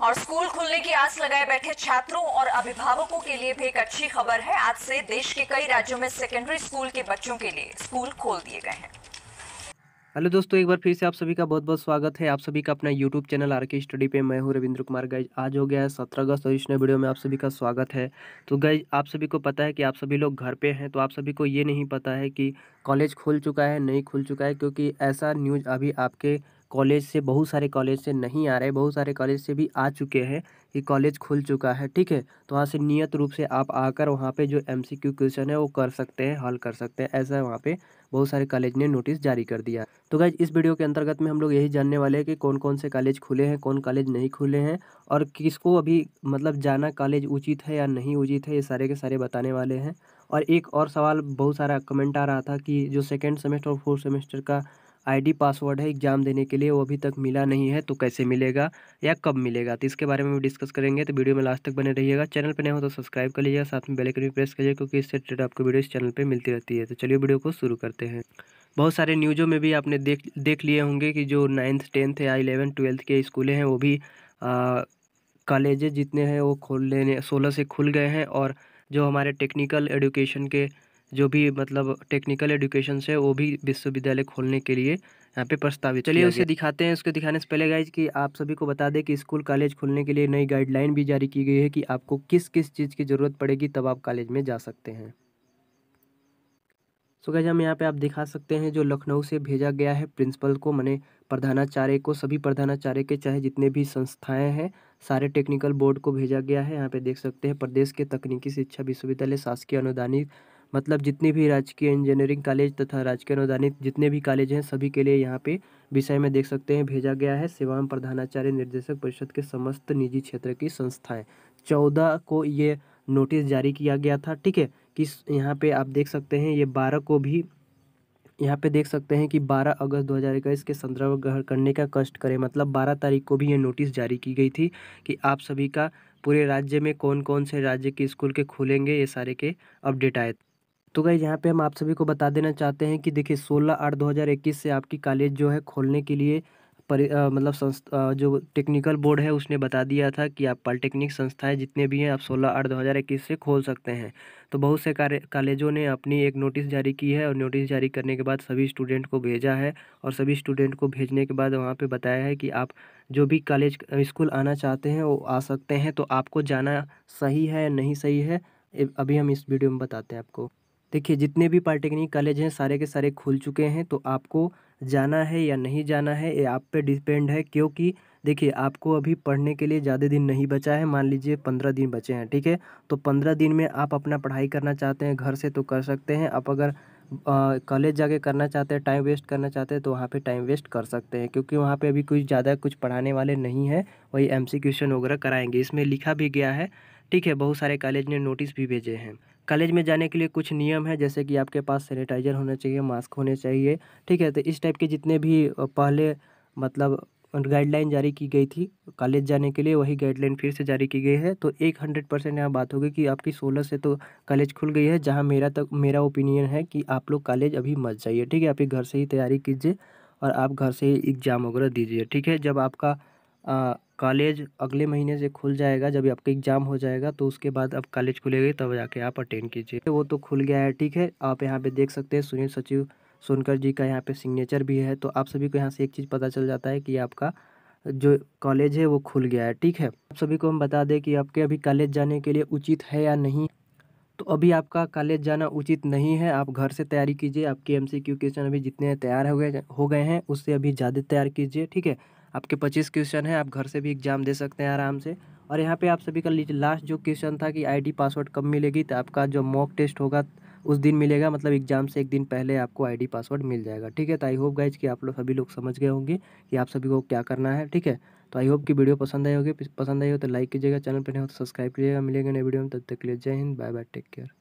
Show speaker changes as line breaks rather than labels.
और स्कूल खुलने की आस लगाए बैठे छात्रों और अभिभावकों के लिए भी एक अच्छी खबर है आज से देश के कई राज्यों में सेकेंडरी स्कूल के बच्चों के लिए स्कूल खोल दिए गए हैं हेलो दोस्तों एक बार फिर से आप सभी का बहुत बहुत स्वागत है आप सभी का अपना YouTube channel R K study पे मैं हूँ रविंद्र कुमार गैज आज हो गया है सत्रह अगस्त और इस नए वीडियो में आप सभी का स्वागत है तो गैज आप सभी को पता है कि आप सभी लोग घर पे हैं तो आप सभी को ये नहीं पता है कि कॉलेज खुल चुका है नहीं खुल चुका है क्योंकि ऐसा न्यूज़ अभी आपके कॉलेज से बहुत सारे कॉलेज से नहीं आ रहे बहुत सारे कॉलेज से भी आ चुके हैं ये कॉलेज खुल चुका है ठीक है तो वहाँ से नियत रूप से आप आकर वहाँ पे जो एम सी क्यू क्वेश्चन है वो कर सकते हैं हल कर सकते हैं ऐसा वहाँ पे बहुत सारे कॉलेज ने नोटिस जारी कर दिया तो गाइज इस वीडियो के अंतर्गत में हम लोग यही जानने वाले हैं कि कौन कौन से कॉलेज खुले हैं कौन कॉलेज नहीं खुले हैं और किसको अभी मतलब जाना कॉलेज उचित है या नहीं उचित है ये सारे के सारे बताने वाले हैं और एक और सवाल बहुत सारा कमेंट आ रहा था कि जो सेकेंड सेमेस्टर और फोर्थ सेमेस्टर का आईडी पासवर्ड है एग्ज़ाम देने के लिए वो अभी तक मिला नहीं है तो कैसे मिलेगा या कब मिलेगा तो इसके बारे में भी डिस्कस करेंगे तो वीडियो में लास्ट तक बने रहिएगा चैनल पर नहीं हो तो सब्सक्राइब कर लीजिएगा साथ में बेल आइकन भी प्रेस करिए क्योंकि इससे रिलेटेड आपको वीडियो इस चैनल पर मिलती रहती है तो चलिए वीडियो को शुरू करते हैं बहुत सारे न्यूज़ों में भी आपने देख देख लिए होंगे कि जो नाइन्थ टेंथ या इलेवन ट्वेल्थ के स्कूलें हैं वो भी कॉलेजेज जितने हैं वो खोल लेने सोलह से खुल गए हैं और जो हमारे टेक्निकल एडुकेशन के जो भी मतलब टेक्निकल एडुकेशन है वो भी विश्वविद्यालय खोलने के लिए यहाँ पे प्रस्तावित चलिए उसे दिखाते हैं उसके दिखाने से पहले गाइज कि आप सभी को बता दें कि स्कूल कॉलेज खोलने के लिए नई गाइडलाइन भी जारी की गई है कि आपको किस किस चीज़ की ज़रूरत पड़ेगी तब आप कॉलेज में जा सकते हैं सो गाइज गैज हम यहाँ पे आप दिखा सकते हैं जो लखनऊ से भेजा गया है प्रिंसिपल को मैंने प्रधानाचार्य को सभी प्रधानाचार्य के चाहे जितने भी संस्थाएँ हैं सारे टेक्निकल बोर्ड को भेजा गया है यहाँ पर देख सकते हैं प्रदेश के तकनीकी शिक्षा विश्वविद्यालय शासकीय अनुदानित मतलब जितने भी राजकीय इंजीनियरिंग कॉलेज तथा राजकीय अनुदानित जितने भी कॉलेज हैं सभी के लिए यहाँ पे विषय में देख सकते हैं भेजा गया है सेवाम प्रधानाचार्य निर्देशक परिषद के समस्त निजी क्षेत्र की संस्थाएं चौदह को ये नोटिस जारी किया गया था ठीक है कि यहाँ पे आप देख सकते हैं ये बारह को भी यहाँ पे देख सकते हैं कि बारह अगस्त दो के संदर्भ ग्रहण करने का कष्ट करें मतलब बारह तारीख को भी ये नोटिस जारी की गई थी कि आप सभी का पूरे राज्य में कौन कौन से राज्य के स्कूल के खुलेंगे ये सारे के अपडेट आए तो गई यहाँ पे हम आप सभी को बता देना चाहते हैं कि देखिए 16 आठ 2021 से आपकी कॉलेज जो है खोलने के लिए परि मतलब संस्था जो टेक्निकल बोर्ड है उसने बता दिया था कि आप पॉलिटेक्निक संस्थाएं जितने भी हैं आप 16 आठ 2021 से खोल सकते हैं तो बहुत से कार्य कॉलेजों ने अपनी एक नोटिस जारी की है और नोटिस जारी करने के बाद सभी स्टूडेंट को भेजा है और सभी स्टूडेंट को भेजने के बाद वहाँ पर बताया है कि आप जो भी कॉलेज स्कूल आना चाहते हैं वो आ सकते हैं तो आपको जाना सही है नहीं सही है अभी हम इस वीडियो में बताते हैं आपको देखिए जितने भी पॉलिटेक्निक कॉलेज हैं सारे के सारे खुल चुके हैं तो आपको जाना है या नहीं जाना है ये आप पे डिपेंड है क्योंकि देखिए आपको अभी पढ़ने के लिए ज़्यादा दिन नहीं बचा है मान लीजिए पंद्रह दिन बचे हैं ठीक है तो पंद्रह दिन में आप अपना पढ़ाई करना चाहते हैं घर से तो कर सकते हैं आप अगर कॉलेज जाके करना चाहते हैं टाइम वेस्ट करना चाहते हैं तो वहाँ पे टाइम वेस्ट कर सकते हैं क्योंकि वहाँ पे अभी कुछ ज़्यादा कुछ पढ़ाने वाले नहीं हैं वही सी क्वेश्चन वगैरह कराएंगे इसमें लिखा भी गया है ठीक है बहुत सारे कॉलेज ने नोटिस भी भेजे हैं कॉलेज में जाने के लिए कुछ नियम है जैसे कि आपके पास सैनिटाइज़र होना चाहिए मास्क होने चाहिए ठीक है तो इस टाइप के जितने भी पहले मतलब गाइडलाइन जारी की गई थी कॉलेज जाने के लिए वही गाइडलाइन फिर से जारी की गई है तो एक हंड्रेड परसेंट यहाँ बात होगी कि आपकी सोलह से तो कॉलेज खुल गई है जहाँ मेरा तक मेरा ओपिनियन है कि आप लोग कॉलेज अभी मत जाइए ठीक है आप घर से ही तैयारी कीजिए और आप घर से ही एग्ज़ाम वगैरह दीजिए ठीक है जब आपका आ, कॉलेज अगले महीने से खुल जाएगा जब आपका एग्ज़ाम हो जाएगा तो उसके बाद अब कॉलेज खुलेगी तब जाके आप अटेंड कीजिए तो वो तो खुल गया है ठीक है आप यहाँ पे देख सकते हैं सुनील सचिव सोनकर जी का यहाँ पे सिग्नेचर भी है तो आप सभी को यहाँ से एक चीज़ पता चल जाता है कि आपका जो कॉलेज है वो खुल गया है ठीक है आप सभी को हम बता दें कि आपके अभी कॉलेज जाने के लिए उचित है या नहीं तो अभी आपका कॉलेज जाना उचित नहीं है आप घर से तैयारी कीजिए आपके एमसीक्यू क्वेश्चन अभी जितने तैयार हो गए हो गए हैं उससे अभी ज़्यादा तैयार कीजिए ठीक है आपके पच्चीस क्वेश्चन है आप घर से भी एग्जाम दे सकते हैं आराम से और यहाँ पे आप सभी का लास्ट जो क्वेश्चन था कि आईडी पासवर्ड कब मिलेगी तो आपका जो मॉक टेस्ट होगा उस दिन मिलेगा मतलब एग्जाम से एक दिन पहले आपको आईडी पासवर्ड मिल जाएगा ठीक है तो आई होप गाइज कि आप लोग सभी लोग समझ गए होंगे कि आप सभी को क्या करना है ठीक है तो आई होप कि वीडियो पसंद आई होगी पसंद आई हो तो लाइक कीजिएगा चैनल पर नहीं हो तो सब्सक्राइब कीजिएगा मिलेगा नए वीडियो में तब तक के लिए Jai Hind bye bye take care